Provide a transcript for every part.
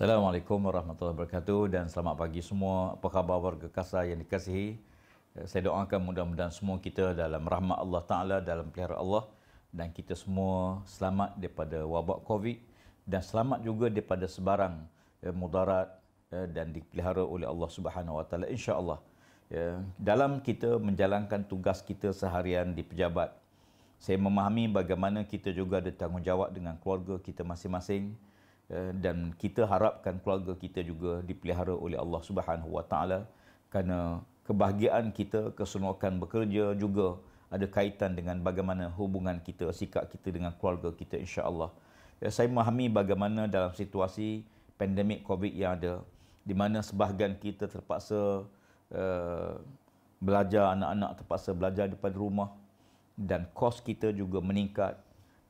Assalamualaikum warahmatullahi wabarakatuh dan selamat pagi semua. Apa khabar warga Kasa yang dikasihi? Eh, saya doakan mudah-mudahan semua kita dalam rahmat Allah Ta'ala, dalam pelihara Allah dan kita semua selamat daripada wabak COVID dan selamat juga daripada sebarang eh, mudarat eh, dan dipelihara oleh Allah Subhanahu Wa Taala insya-Allah. Ya, dalam kita menjalankan tugas kita seharian di pejabat, saya memahami bagaimana kita juga ada tanggungjawab dengan keluarga kita masing-masing. Eh, dan kita harapkan keluarga kita juga dipelihara oleh Allah Subhanahu Wa Taala kerana kebahagiaan kita keseronokan bekerja juga ada kaitan dengan bagaimana hubungan kita sikap kita dengan keluarga kita insya-Allah. Ya, saya memahami bagaimana dalam situasi pandemik COVID yang ada di mana sebahagian kita terpaksa uh, belajar anak-anak terpaksa belajar di daripada rumah dan kos kita juga meningkat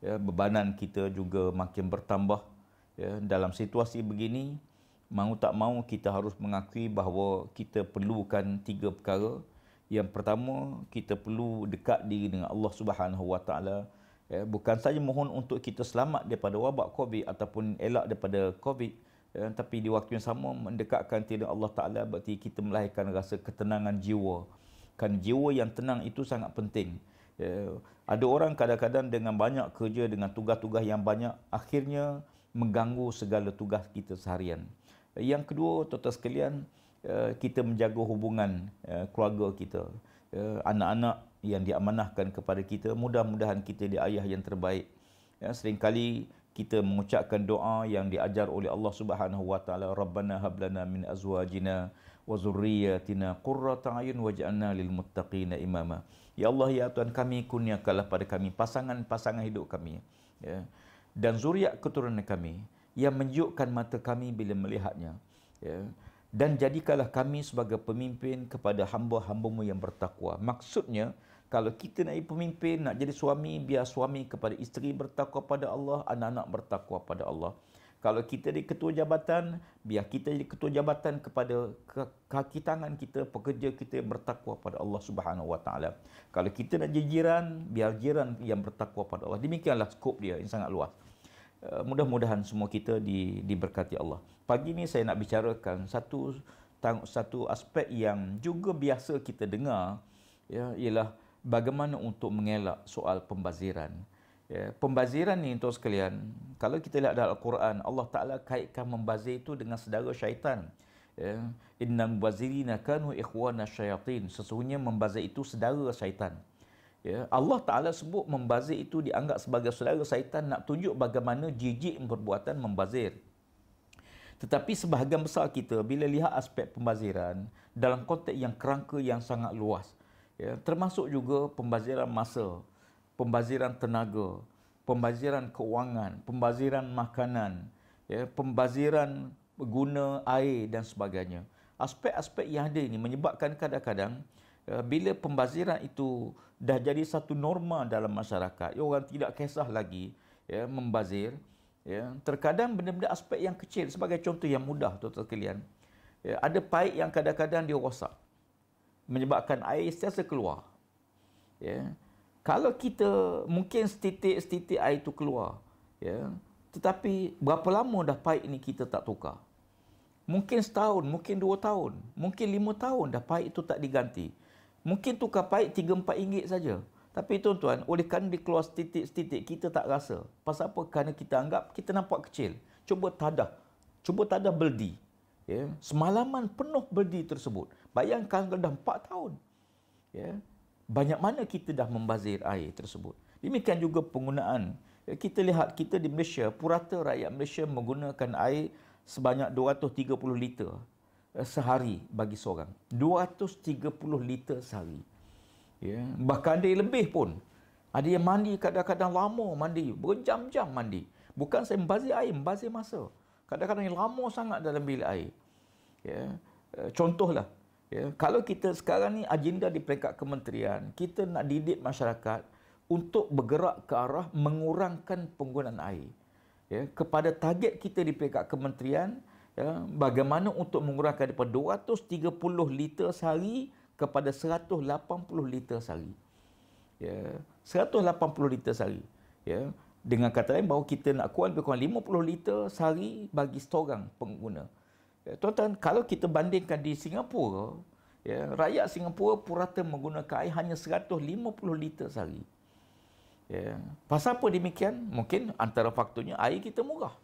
ya bebanan kita juga makin bertambah ya, dalam situasi begini mau tak mau kita harus mengakui bahawa kita perlukan tiga perkara yang pertama kita perlu dekat diri dengan Allah Subhanahu Wa Taala ya, bukan saja mohon untuk kita selamat daripada wabak covid ataupun elak daripada covid ya, tapi di waktu yang sama mendekatkan diri Allah Taala berarti kita melahirkan rasa ketenangan jiwa kan jiwa yang tenang itu sangat penting ya, ada orang kadang-kadang dengan banyak kerja dengan tugas-tugas yang banyak akhirnya mengganggu segala tugas kita seharian. Yang kedua, tuan-tuan sekalian, eh, kita menjaga hubungan eh, keluarga kita, eh, anak-anak yang diamanahkan kepada kita, mudah-mudahan kita di ayah yang terbaik. Ya, seringkali kita mengucapkan doa yang diajar oleh Allah Subhanahu wa taala, Rabbana hab lana min azwajina wa dhurriyyatina qurrata ayun waj'alna lil muttaqina imama. Ya Allah ya Tuhan kami kurniakanlah pada kami pasangan-pasangan hidup kami. Ya dan zuriat keturunan kami yang menyejukkan mata kami bila melihatnya ya dan jadikanlah kami sebagai pemimpin kepada hamba-hambamu yang bertakwa maksudnya kalau kita nak jadi pemimpin nak jadi suami biar suami kepada isteri bertakwa pada Allah anak-anak bertakwa pada Allah kalau kita di ketua jabatan, biar kita di ketua jabatan kepada kaki tangan kita, pekerja kita yang bertakwa pada Allah Subhanahu Wa Taala. Kalau kita nak jadi jiran, biar jiran yang bertakwa pada Allah. Demikianlah skop dia yang sangat luas. Eh, mudah-mudahan semua kita di, diberkati Allah. Pagi ini saya nak bicarakan satu satu aspek yang juga biasa kita dengar ya, ialah bagaimana untuk mengelak soal pembaziran. Ya, pembaziran ni tuan sekalian, kalau kita lihat dalam Al-Quran, Allah Ta'ala kaitkan membazir itu dengan sedara syaitan. Ya. Inna mubazirina kanu ikhwana syaitin. Sesungguhnya membazir itu sedara syaitan. Ya, Allah Ta'ala sebut membazir itu dianggap sebagai saudara syaitan nak tunjuk bagaimana jijik perbuatan membazir. Tetapi sebahagian besar kita bila lihat aspek pembaziran dalam konteks yang kerangka yang sangat luas. Ya, termasuk juga pembaziran masa, pembaziran tenaga, pembaziran kewangan, pembaziran makanan, ya, pembaziran guna air dan sebagainya. Aspek-aspek yang ada ini menyebabkan kadang-kadang ya, bila pembaziran itu dah jadi satu norma dalam masyarakat, ya, orang tidak kisah lagi ya, membazir, ya, terkadang benda-benda aspek yang kecil, sebagai contoh yang mudah tuan-tuan ya, ada paik yang kadang-kadang dia rosak, menyebabkan air setiasa sekeluar. Ya kalau kita mungkin setitik-setitik air itu keluar ya tetapi berapa lama dah paip ini kita tak tukar mungkin setahun mungkin dua tahun mungkin lima tahun dah paip itu tak diganti mungkin tukar paip tiga empat ringgit saja tapi tuan-tuan oleh kerana dia keluar setitik-setitik kita tak rasa pasal apa kerana kita anggap kita nampak kecil cuba tadah cuba tadah beldi ya semalaman penuh beldi tersebut bayangkan kalau dah empat tahun ya banyak mana kita dah membazir air tersebut. Demikian juga penggunaan. Eh, kita lihat kita di Malaysia, purata rakyat Malaysia menggunakan air sebanyak 230 liter eh, sehari bagi seorang. 230 liter sehari. Ya, bahkan ada lebih pun. Ada yang mandi kadang-kadang lama mandi, berjam-jam mandi. Bukan saya membazir air, membazir masa. Kadang-kadang yang lama sangat dalam bilik air. Ya. Eh, contohlah, Ya, kalau kita sekarang ni agenda di peringkat kementerian, kita nak didik masyarakat untuk bergerak ke arah mengurangkan penggunaan air. Ya, kepada target kita di peringkat kementerian, ya, bagaimana untuk mengurangkan daripada 230 liter sehari kepada 180 liter sehari. Ya, 180 liter sehari. Ya, dengan kata lain bahawa kita nak kurang lebih kurang 50 liter sehari bagi seorang pengguna. Ya, tuan-tuan, kalau kita bandingkan di Singapura, ya, rakyat Singapura purata menggunakan air hanya 150 liter sehari. Ya. Pasal apa demikian? Mungkin antara faktornya air kita murah.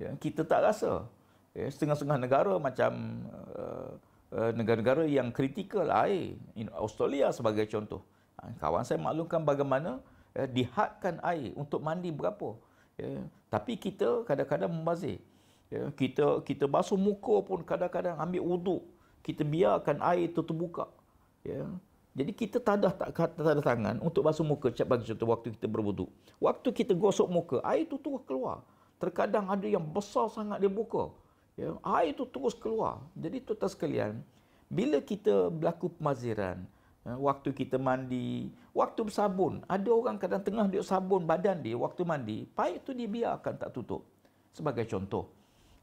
Ya, kita tak rasa. Ya, setengah-setengah negara macam uh, uh, negara-negara yang kritikal air, in Australia sebagai contoh. Ha, kawan saya maklumkan bagaimana uh, dihadkan air untuk mandi berapa. Ya. Tapi kita kadang-kadang membazir. Ya, kita kita basuh muka pun kadang-kadang ambil wuduk, kita biarkan air itu terbuka. Ya. Jadi kita tadah tak kata tadah tangan untuk basuh muka cap bagi contoh waktu kita berwuduk. Waktu kita gosok muka, air itu terus keluar. Terkadang ada yang besar sangat dia buka. Ya, air itu terus keluar. Jadi tuan-tuan sekalian, bila kita berlaku pemaziran, ya, waktu kita mandi, waktu bersabun, ada orang kadang tengah dia sabun badan dia waktu mandi, payah itu dibiarkan tak tutup. Sebagai contoh.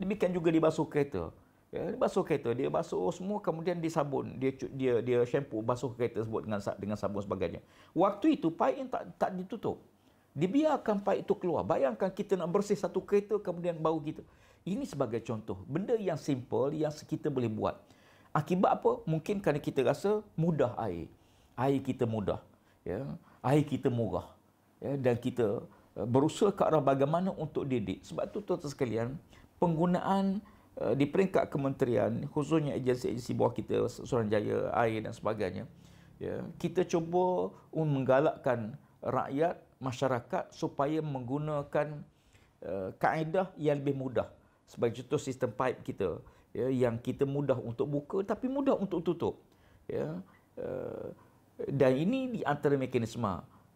Demikian juga di basuh kereta. Ya, dia basuh kereta, dia basuh semua kemudian dia sabun, dia dia dia shampo basuh kereta sebut dengan dengan sabun sebagainya. Waktu itu paip yang tak tak ditutup. Dibiarkan paip itu keluar. Bayangkan kita nak bersih satu kereta kemudian bau gitu. Ini sebagai contoh benda yang simple yang kita boleh buat. Akibat apa? Mungkin kerana kita rasa mudah air. Air kita mudah. Ya. Air kita murah. Ya. Dan kita eh, berusaha ke arah bagaimana untuk didik. Sebab tu tuan-tuan sekalian, penggunaan uh, di peringkat kementerian khususnya agensi-agensi bawah kita Suruhanjaya, AIR dan sebagainya ya kita cuba menggalakkan rakyat masyarakat supaya menggunakan uh, kaedah yang lebih mudah sebagai contoh sistem pipe kita ya yang kita mudah untuk buka tapi mudah untuk tutup ya uh, dan ini di antara mekanisme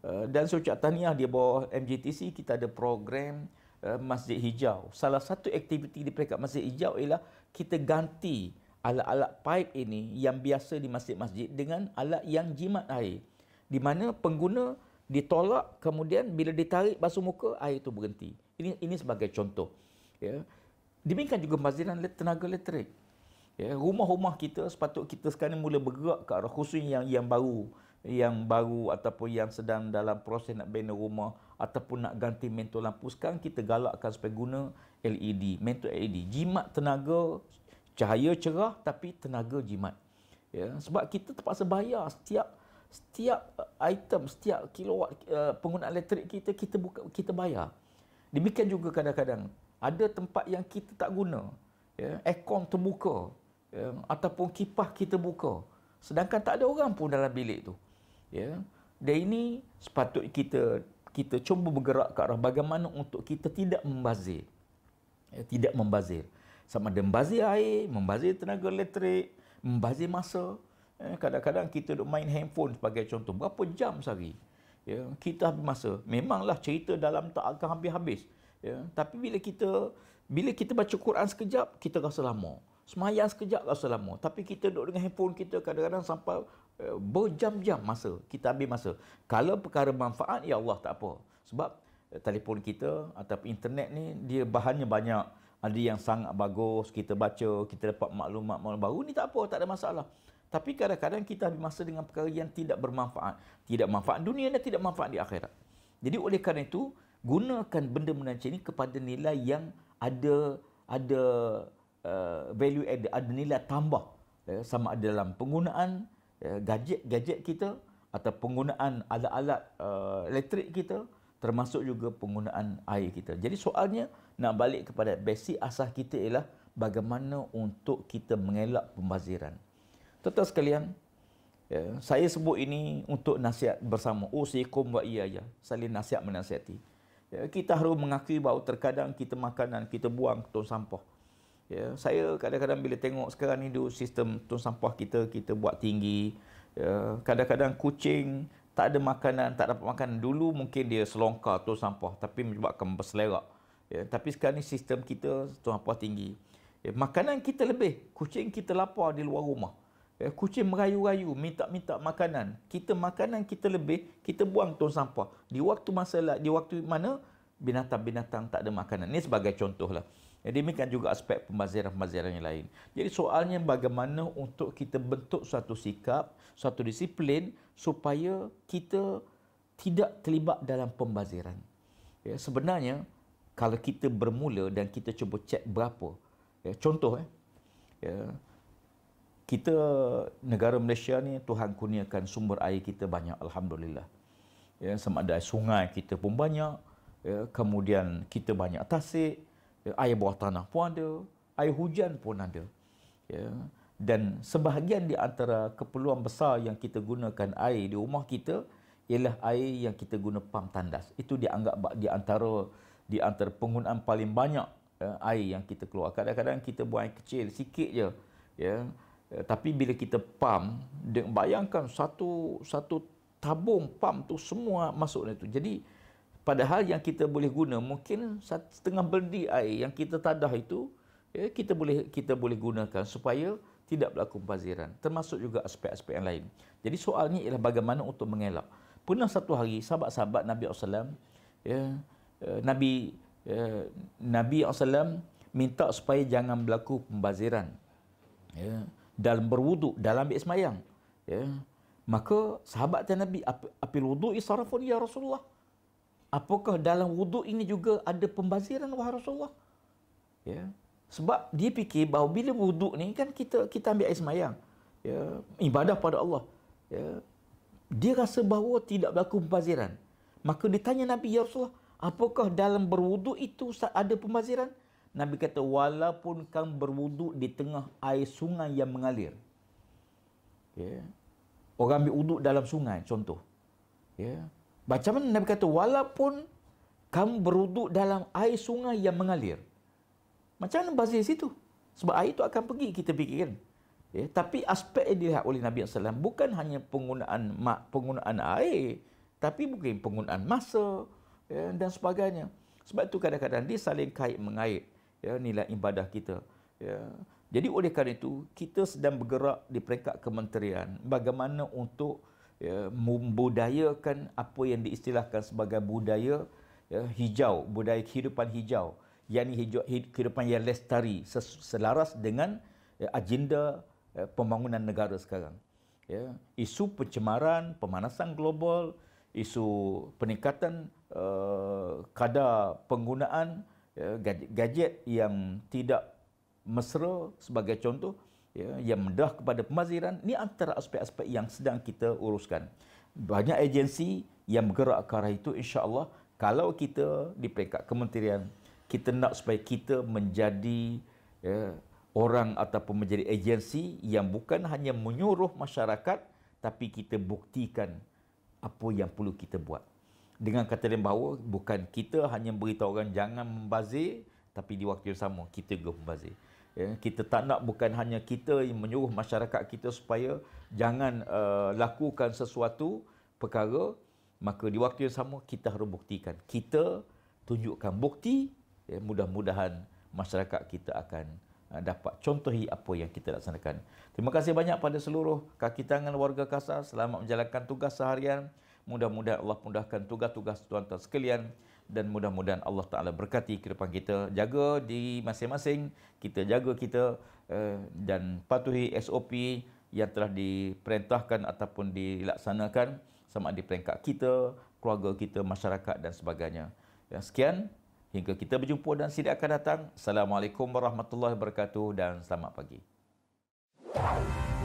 uh, dan saya ucap tahniah di bawah MGTC kita ada program Eh, Masjid Hijau. Salah satu aktiviti di peringkat Masjid Hijau ialah kita ganti alat-alat pipe ini yang biasa di masjid-masjid dengan alat yang jimat air. Di mana pengguna ditolak kemudian bila ditarik basuh muka air itu berhenti. Ini ini sebagai contoh. Ya. Demikian juga masjidan tenaga elektrik. Ya, rumah-rumah kita sepatut kita sekarang mula bergerak ke arah khusus yang yang baru yang baru ataupun yang sedang dalam proses nak bina rumah ataupun nak ganti mentol lampu sekarang kita galakkan supaya guna LED mentol LED jimat tenaga cahaya cerah tapi tenaga jimat ya sebab kita terpaksa bayar setiap setiap uh, item setiap kilowatt uh, penggunaan elektrik kita kita buka kita bayar demikian juga kadang-kadang ada tempat yang kita tak guna ya aircon terbuka ya, ataupun kipas kita buka sedangkan tak ada orang pun dalam bilik tu ya dan ini sepatut kita kita cuba bergerak ke arah bagaimana untuk kita tidak membazir ya, tidak membazir sama ada membazir air membazir tenaga elektrik membazir masa ya, kadang-kadang kita duk main handphone sebagai contoh berapa jam sehari ya kita habis masa memanglah cerita dalam tak akan habis-habis ya tapi bila kita bila kita baca Quran sekejap kita rasa lama Semayang sekejap rasa lama. Tapi kita duduk dengan handphone kita kadang-kadang sampai Eh, berjam-jam masa kita ambil masa kalau perkara manfaat ya Allah tak apa sebab eh, telefon kita atau internet ni dia bahannya banyak ada yang sangat bagus kita baca kita dapat maklumat maklumat baru ni tak apa tak ada masalah tapi kadang-kadang kita ambil masa dengan perkara yang tidak bermanfaat tidak manfaat dunia dan tidak manfaat di akhirat jadi oleh kerana itu gunakan benda-benda ini kepada nilai yang ada ada uh, value added ada nilai tambah ya, sama ada dalam penggunaan gadget-gadget eh, kita atau penggunaan alat-alat uh, elektrik kita termasuk juga penggunaan air kita. Jadi soalnya nak balik kepada basic asas kita ialah bagaimana untuk kita mengelak pembaziran. Tetap sekalian, ya, saya sebut ini untuk nasihat bersama. Oh, seikum buat iya ya. Saling nasihat menasihati. Ya, kita harus mengakui bahawa terkadang kita makanan, kita buang ke sampah. Ya, saya kadang-kadang bila tengok sekarang ni duk sistem tong sampah kita kita buat tinggi. Ya, kadang-kadang kucing tak ada makanan, tak dapat makan. Dulu mungkin dia selongkar tong sampah tapi menyebabkan berselerak. Ya, tapi sekarang ni sistem kita tong sampah tinggi. Ya, makanan kita lebih, kucing kita lapar di luar rumah. Ya, kucing merayu-rayu, minta-minta makanan. Kita makanan kita lebih, kita buang tong sampah. Di waktu masalah, di waktu mana binatang-binatang tak ada makanan. Ini sebagai contohlah. lah. Ya, demikian juga aspek pembaziran-pembaziran yang lain. Jadi soalnya bagaimana untuk kita bentuk satu sikap, satu disiplin supaya kita tidak terlibat dalam pembaziran. Ya, sebenarnya kalau kita bermula dan kita cuba cek berapa. Ya, contoh eh, Ya, kita negara Malaysia ni Tuhan kurniakan sumber air kita banyak alhamdulillah. Ya, sama ada sungai kita pun banyak, ya, kemudian kita banyak tasik, Ya, air bawah tanah pun ada, air hujan pun ada. Ya. Dan sebahagian di antara keperluan besar yang kita gunakan air di rumah kita ialah air yang kita guna pam tandas. Itu dianggap di antara di antara penggunaan paling banyak ya, air yang kita keluar. Kadang-kadang kita buang air kecil sikit je. Ya. Eh, tapi bila kita pam, bayangkan satu satu tabung pam tu semua masuk dalam itu. Jadi, Padahal yang kita boleh guna mungkin setengah berdi air yang kita tadah itu ya, kita boleh kita boleh gunakan supaya tidak berlaku pembaziran. Termasuk juga aspek-aspek yang lain. Jadi soalnya ialah bagaimana untuk mengelak. Pernah satu hari sahabat-sahabat Nabi SAW ya, eh, Nabi eh, Nabi SAW minta supaya jangan berlaku pembaziran ya, dalam berwuduk, dalam ambil semayang. Ya. Maka sahabat Nabi apil wuduk isarafun ya Rasulullah apakah dalam wuduk ini juga ada pembaziran wahai Rasulullah? Ya. Yeah. Sebab dia fikir bahawa bila wuduk ni kan kita kita ambil air semayang. Ya, yeah. ibadah pada Allah. Ya. Yeah. Dia rasa bahawa tidak berlaku pembaziran. Maka ditanya Nabi, Ya Rasulullah, apakah dalam berwuduk itu ada pembaziran? Nabi kata, walaupun kamu berwuduk di tengah air sungai yang mengalir. Ya. Yeah. Orang ambil wuduk dalam sungai, contoh. Ya. Yeah. Macam mana Nabi kata, walaupun kamu beruduk dalam air sungai yang mengalir. Macam mana di situ? Sebab air itu akan pergi, kita fikirkan. Ya, tapi aspek yang dilihat oleh Nabi SAW bukan hanya penggunaan penggunaan air, tapi mungkin penggunaan masa ya, dan sebagainya. Sebab itu kadang-kadang dia saling kait mengait ya, nilai ibadah kita. Ya. Jadi oleh kerana itu, kita sedang bergerak di peringkat kementerian bagaimana untuk ya, membudayakan apa yang diistilahkan sebagai budaya ya, hijau, budaya kehidupan hijau, yakni hijau, kehidupan yang lestari selaras dengan ya, agenda ya, pembangunan negara sekarang. Ya, isu pencemaran, pemanasan global, isu peningkatan uh, kadar penggunaan uh, gadget yang tidak mesra sebagai contoh ya, yang mendah kepada pemaziran ni antara aspek-aspek yang sedang kita uruskan banyak agensi yang bergerak ke arah itu insyaallah kalau kita di peringkat kementerian kita nak supaya kita menjadi ya, orang ataupun menjadi agensi yang bukan hanya menyuruh masyarakat tapi kita buktikan apa yang perlu kita buat dengan kata lain bahawa bukan kita hanya beritahu orang jangan membazir tapi di waktu yang sama kita juga membazir. Ya, kita tak nak bukan hanya kita yang menyuruh masyarakat kita supaya jangan uh, lakukan sesuatu perkara, maka di waktu yang sama kita harus buktikan. Kita tunjukkan bukti, ya, mudah-mudahan masyarakat kita akan uh, dapat contohi apa yang kita laksanakan. Terima kasih banyak pada seluruh kaki tangan warga kasar. Selamat menjalankan tugas seharian. Mudah-mudahan Allah mudahkan tugas-tugas tuan-tuan sekalian dan mudah-mudahan Allah Taala berkati kehidupan kita. Jaga di masing-masing, kita jaga kita eh, dan patuhi SOP yang telah diperintahkan ataupun dilaksanakan sama di peringkat kita, keluarga kita, masyarakat dan sebagainya. Ya, sekian hingga kita berjumpa dan sidak akan datang. Assalamualaikum warahmatullahi wabarakatuh dan selamat pagi. Thank